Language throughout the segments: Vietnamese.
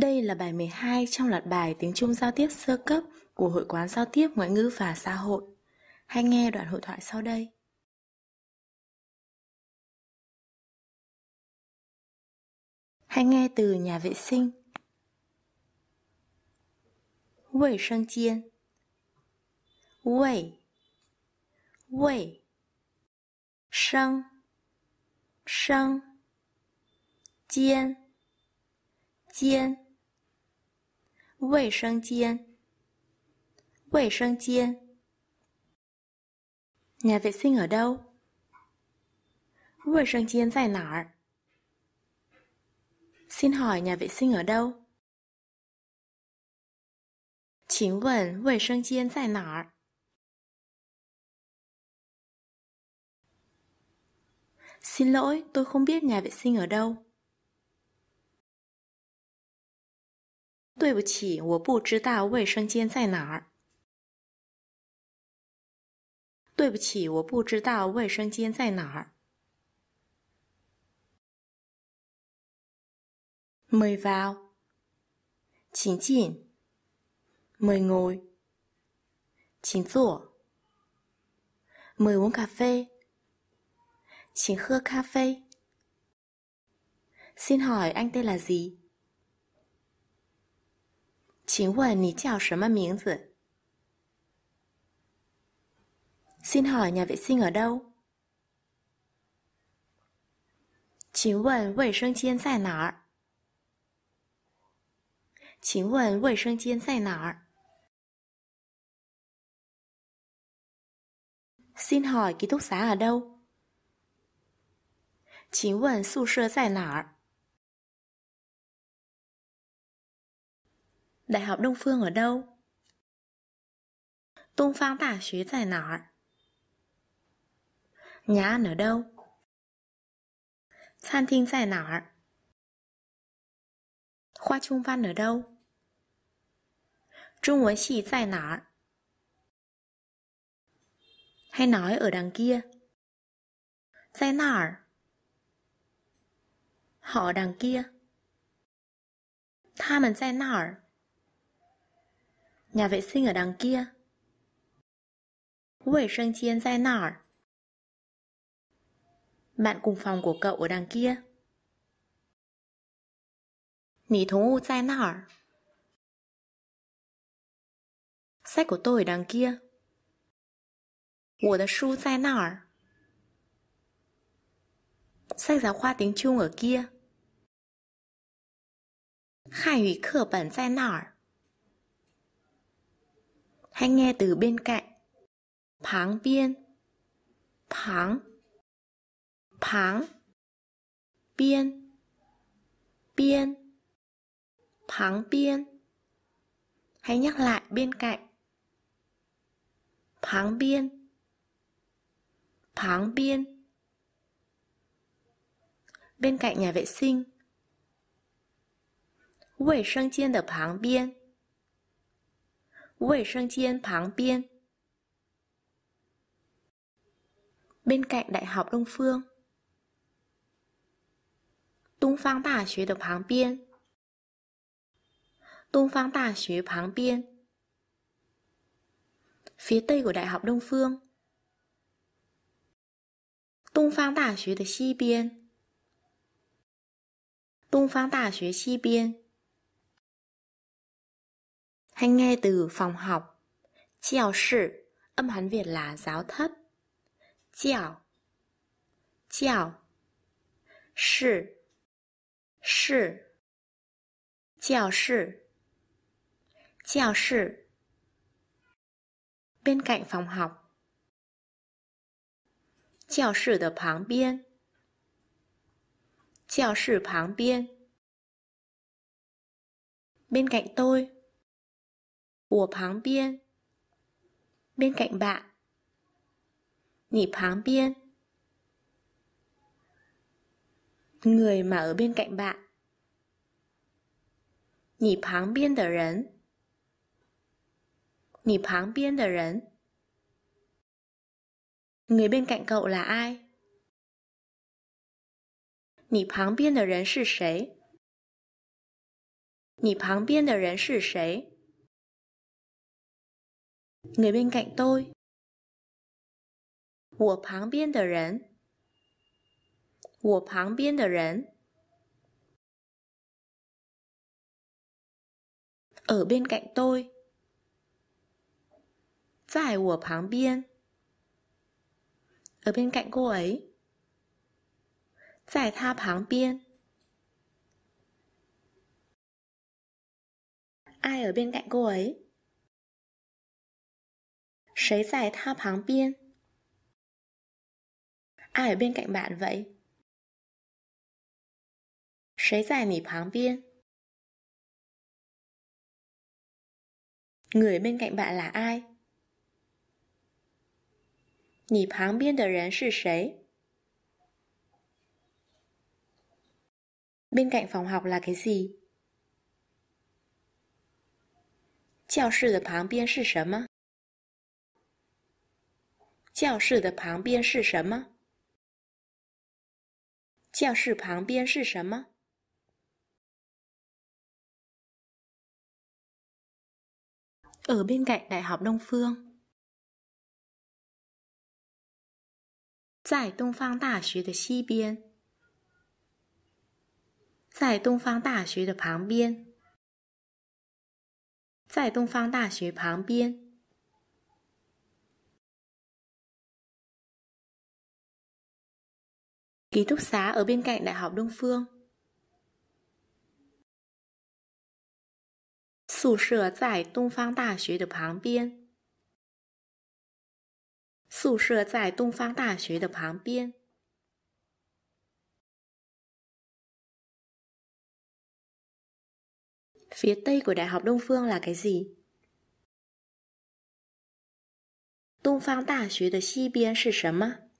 Đây là bài 12 trong loạt bài tiếng Trung giao tiếp sơ cấp của Hội quán giao tiếp ngoại ngữ và xã hội. Hãy nghe đoạn hội thoại sau đây. Hãy nghe từ nhà vệ sinh. Vệ sinh gian. Vệ. Vệ. Sinh. Sinh. Gian. Gian. 卫生间，卫生间。Nhà vệ sinh ở đâu? Vệ sinh Xin hỏi nhà vệ sinh ở đâu? Xin lỗi, tôi không biết nhà vệ sinh ở đâu. 对不起，我不知道卫生间在哪儿。对不起，我不知道卫生间在哪儿。Mời vào，请进。Mời ngồi，请坐。Mời uống cà phê，请喝咖啡。Xin hỏi anh tên là gì？请问你叫什么名字？Xin hỏi nhà vệ sinh ở đâu? 请问卫生间在哪儿？请问卫生间在哪儿？Xin hỏi ký túc xá ở đâu? 请问宿舍在哪儿？Đại học Đông Phương ở đâu? Tung Phong Đại Xuyế tại nào? Nhà ăn ở đâu? San Thinh tại nào? Khoa Trung Văn ở đâu? Trung Quốc Xì tại nào? Hay nói ở đằng kia? Tại nào? Họ ở đằng kia. 他们在那儿。Nhà vệ sinh ở đằng kia. Vệ sinh chiên ra nở. Bạn cùng phòng của cậu ở đằng kia. Nỉ thú u ra nở. Sách của tôi ở đằng kia. sách giáo khoa tiếng Trung ở kia. Hai ủy 课本在那儿。Hãy nghe từ bên cạnh. Pháng biên. Pháng. Pháng. Biên. Biên. Pháng biên. Hãy nhắc lại bên cạnh. Pháng biên. Pháng biên. Bên cạnh nhà vệ sinh. 卫生间的旁边。vệ sinh 间旁边. Bên cạnh Đại học Đông Phương. Đông Phương Đại học ở 旁边. Đông Phương Đại học 旁边. Phía tây của Đại học Đông Phương. Đông Phương Đại học ở 西边. Đông Phương Đại học biên Hãy nghe từ phòng học. Chiều sư, âm hán Việt là giáo thất. Chiều. Chiều. Sư. Sư. Chiều sư. Chiều sư. Bên cạnh phòng học. Chiều sư ở 旁边. Chiều sư 旁边. Bên cạnh tôi bên cạnh bạn. người mà ở bên cạnh bạn. 你旁边的人，你旁边的人，người bên cạnh cậu là ai? bên bên bên bên bên bên bên bên bên bên bên bên bên bên 你旁边的人是谁？你旁边的人是谁？người bên cạnh tôi. 我旁边的人，我旁边的人。ở bên cạnh tôi. 在我旁边 ở bên cạnh cô ấy. 在她旁边 ai ở bên cạnh cô ấy? 谁在他旁边？Ai ở bên cạnh bạn vậy? vậy? 谁在你旁边？Người bên cạnh bạn là ai? 你旁边的人是谁？Bên cạnh phòng học là cái gì? 教室的旁边是什么？教室的旁边是什么？教室旁边是什么？Ở bên cạnh Đại học Đông Phương，在东方大学的西边，在东方大学的旁边，在东方大学旁边。ký túc xá ở bên cạnh Đại học Đông Phương. Sủ sở tại Đông Phương Đại học de 旁边.宿舍在东方大学的旁边。Phía tây của Đại học Đông Phương là cái gì? Đông Phương Đại học de 西边是什么？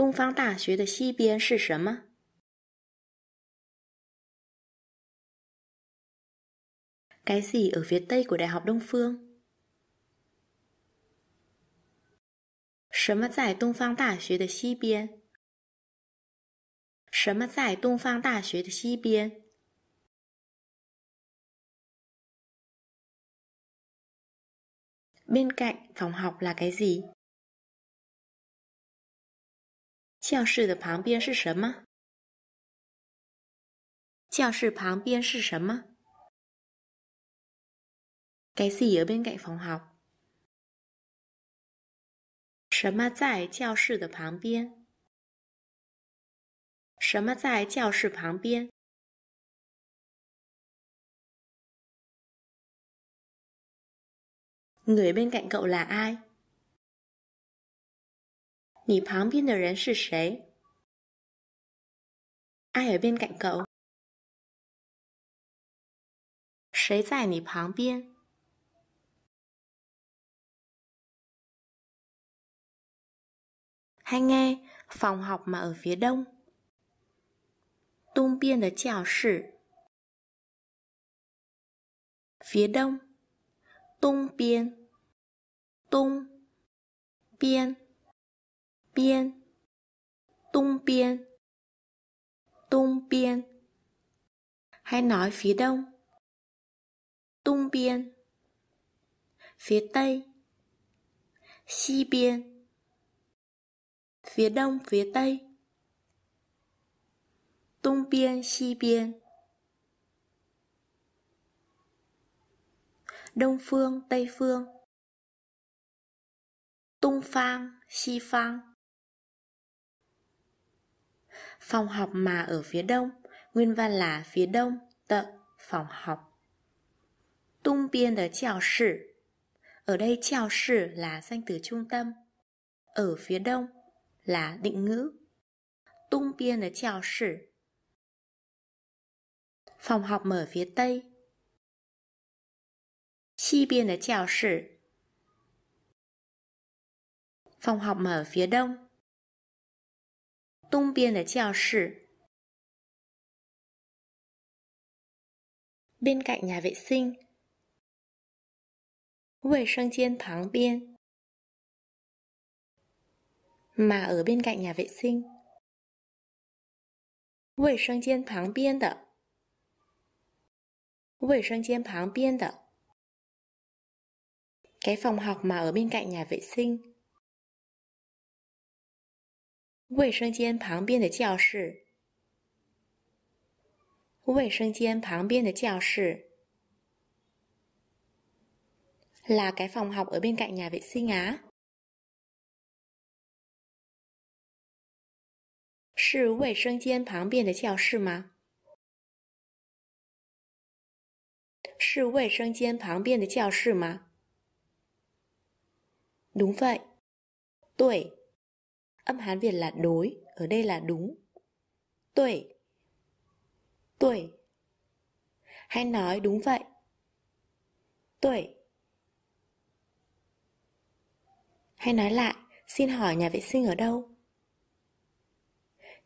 东方大学的西边是什么？c á ở phía tây của đại học Đông Phương？什么在东方大学的西边？什么在东方大学的西边？bên cạnh phòng học là cái gì？教室的旁边是什么？教室旁边是什么？给是右边给放号。什么在教室的旁边？什么在教室旁边？n g ư ờ 来 b 你旁边的人是谁？阿尔边狗狗，谁在你旁边？hai nghe phòng học mà ở phía đông, đông biên là chào sự phía đông, đông biên, đông biên。biên, biên, tung tung biên, Hãy nói phía đông. tung biên. Phía tây. Xi biên. Phía đông phía tây. tung biên xi biên. Đông phương, Tây phương Tung phang, Xi phang Phòng học mà ở phía đông Nguyên văn là phía đông tợ phòng học Tung biên de chào sử Ở đây chào sử là danh từ trung tâm Ở phía đông là định ngữ Tung biên de chào sử Phòng học mở phía tây chi biên de chào sử Phòng học mở phía đông 东边的教室。Bên cạnh nhà vệ sinh. 卫生间旁边。Mà ở bên cạnh nhà vệ sinh. 卫生间旁边的。卫生间旁边的。Cái phòng học mà ở bên cạnh nhà vệ sinh. 卫生间旁边的教室。卫生间旁边的教室。là cái phòng học ở bên cạnh nhà vệ sinh á？是卫生间旁边的教室吗？是卫生间旁边的教室吗？Đúng vậy. Tui. âm Hán Việt là đối, ở đây là đúng. Tuổi Tuổi Hãy nói đúng vậy. Tuổi Hãy nói lại, xin hỏi nhà vệ sinh ở đâu?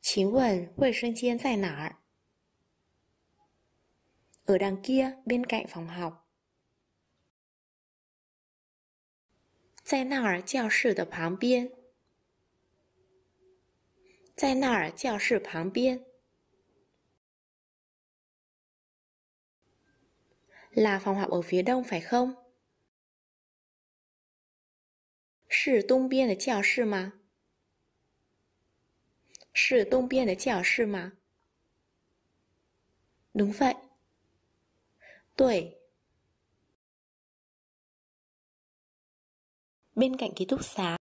Chính quần, quầy sinh chiến giải nở. Ở đằng kia, bên cạnh phòng học. Giải nở, treo sử 在那儿教室旁边。Là phòng học ở phía đông phải không? 是东边的教室吗？是东边的教室吗？Đúng vậy. 对。Bên cạnh ký túc xá